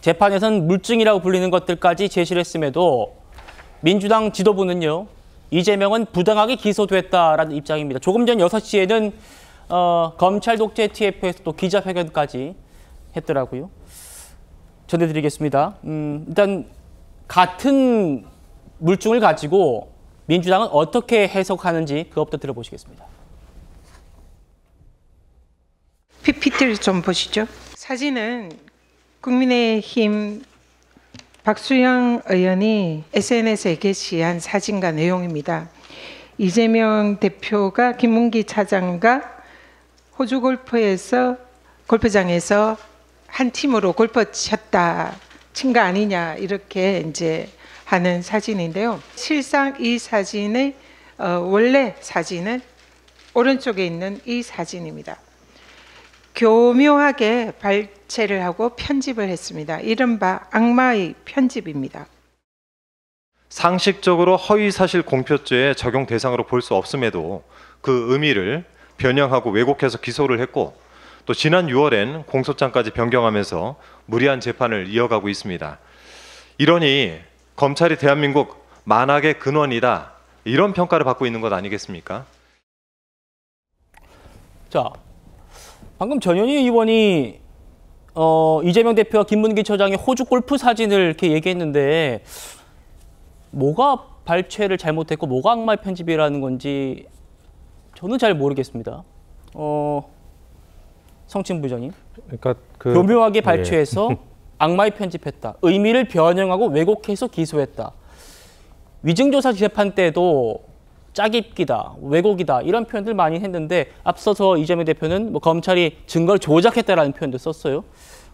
재판에선 물증이라고 불리는 것들까지 제시를 했음에도 민주당 지도부는요. 이재명은 부당하게 기소됐다라는 입장입니다. 조금 전 6시에는 어, 검찰 독재 TF에서 또 기자회견까지 했더라고요. 전해드리겠습니다. 음, 일단 같은 물증을 가지고 민주당은 어떻게 해석하는지 그것부터 들어보시겠습니다. PPT를 좀 보시죠. 사진은 국민의힘 박수영 의원이 SNS에 게시한 사진과 내용입니다. 이재명 대표가 김문기 차장과 호주 골프에서 골프장에서 한 팀으로 골프 쳤다 친 거 아니냐 이렇게 이제 하는 사진인데요. 실상 이 사진의 어, 원래 사진은 오른쪽에 있는 이 사진입니다. 교묘하게 발췌를 하고 편집을 했습니다. 이른바 악마의 편집입니다. 상식적으로 허위사실 공표죄의 적용 대상으로 볼 수 없음에도 그 의미를 변형하고 왜곡해서 기소를 했고 또 지난 6월엔 공소장까지 변경하면서 무리한 재판을 이어가고 있습니다. 이러니 검찰이 대한민국 만악의 근원이다 이런 평가를 받고 있는 것 아니겠습니까? 자, 방금 전현희 의원이 어, 이재명 대표와 김문기 처장의 호주 골프 사진을 이렇게 얘기했는데 뭐가 발췌를 잘못했고 뭐가 악마의 편집이라는 건지 저는 잘 모르겠습니다. 어, 성친 부장님. 그러니까 그, 교묘하게 발췌해서 예. 악마의 편집했다. 의미를 변형하고 왜곡해서 기소했다. 위증조사 재판 때도 짝입기다 왜곡이다 이런 표현들 많이 했는데 앞서서 이재명 대표는 뭐 검찰이 증거를 조작했다라는 표현도 썼어요.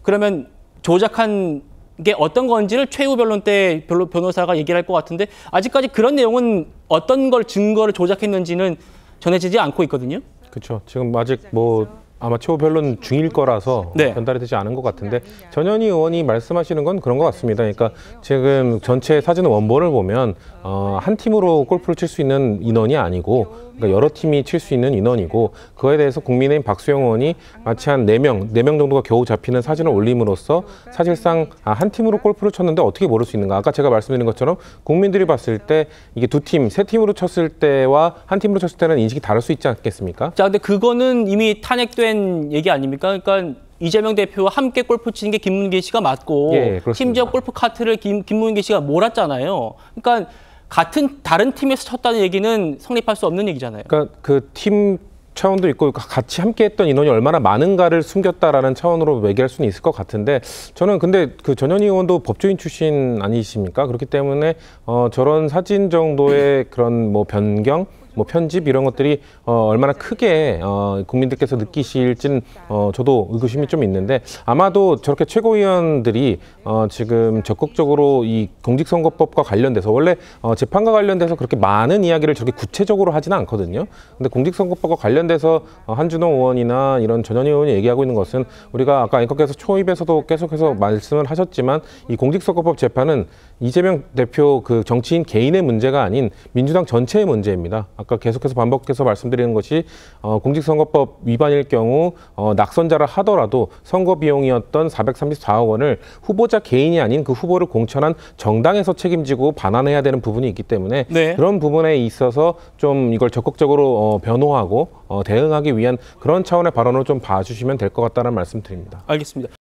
그러면 조작한 게 어떤 건지를 최후 변론 때 변호사가 얘기를 할것 같은데 아직까지 그런 내용은 어떤 걸 증거를 조작했는지는 전해지지 않고 있거든요. 그렇죠. 지금 아직 뭐 아마 최후변론 중일 거라서 네. 전달이 되지 않은 것 같은데 전현희 의원이 말씀하시는 건 그런 것 같습니다. 그러니까 지금 전체 사진 원본을 보면 어, 한 팀으로 골프를 칠 수 있는 인원이 아니고 그러니까 여러 팀이 칠 수 있는 인원이고 그거에 대해서 국민의힘 박수영 의원이 마치 한 네명네명 네 정도가 겨우 잡히는 사진을 올림으로써 사실상 아, 한 팀으로 골프를 쳤는데 어떻게 모를 수 있는가. 아까 제가 말씀드린 것처럼 국민들이 봤을 때 이게 두 팀, 세 팀으로 쳤을 때와 한 팀으로 쳤을 때는 인식이 다를 수 있지 않겠습니까? 자, 근데 그거는 이미 탄핵돼 잘못된 얘기 아닙니까? 그러니까 이재명 대표와 함께 골프 치는 게 김문기 씨가 맞고 예, 심지어 골프 카트를 김, 김문기 씨가 몰았잖아요. 그러니까 같은 다른 팀에서 쳤다는 얘기는 성립할 수 없는 얘기잖아요. 그러니까 그 팀 차원도 있고 같이 함께했던 인원이 얼마나 많은가를 숨겼다라는 차원으로 얘기할 수는 있을 것 같은데 저는 근데 그 전현희 의원도 법조인 출신 아니십니까? 그렇기 때문에 어 저런 사진 정도의 그런 뭐 변경 뭐 편집 이런 것들이 어, 얼마나 크게 어, 국민들께서 느끼실지는 어, 저도 의구심이 좀 있는데 아마도 저렇게 최고위원들이 어, 지금 적극적으로 이 공직선거법과 관련돼서 원래 어, 재판과 관련돼서 그렇게 많은 이야기를 저렇게 구체적으로 하지는 않거든요. 근데 공직선거법과 관련돼서 어, 한준호 의원이나 이런 전현 의원이 얘기하고 있는 것은 우리가 아까 앵커께서 초입에서도 계속해서 말씀을 하셨지만 이 공직선거법 재판은 이재명 대표 그 정치인 개인의 문제가 아닌 민주당 전체의 문제입니다. 아까 계속해서 반복해서 말씀드리는 것이 어, 공직선거법 위반일 경우 어, 낙선자를 하더라도 선거 비용이었던 434억 원을 후보자 개인이 아닌 그 후보를 공천한 정당에서 책임지고 반환해야 되는 부분이 있기 때문에 네. 그런 부분에 있어서 좀 이걸 적극적으로 어, 변호하고 어, 대응하기 위한 그런 차원의 발언을 좀 봐주시면 될 것 같다는 말씀드립니다. 알겠습니다.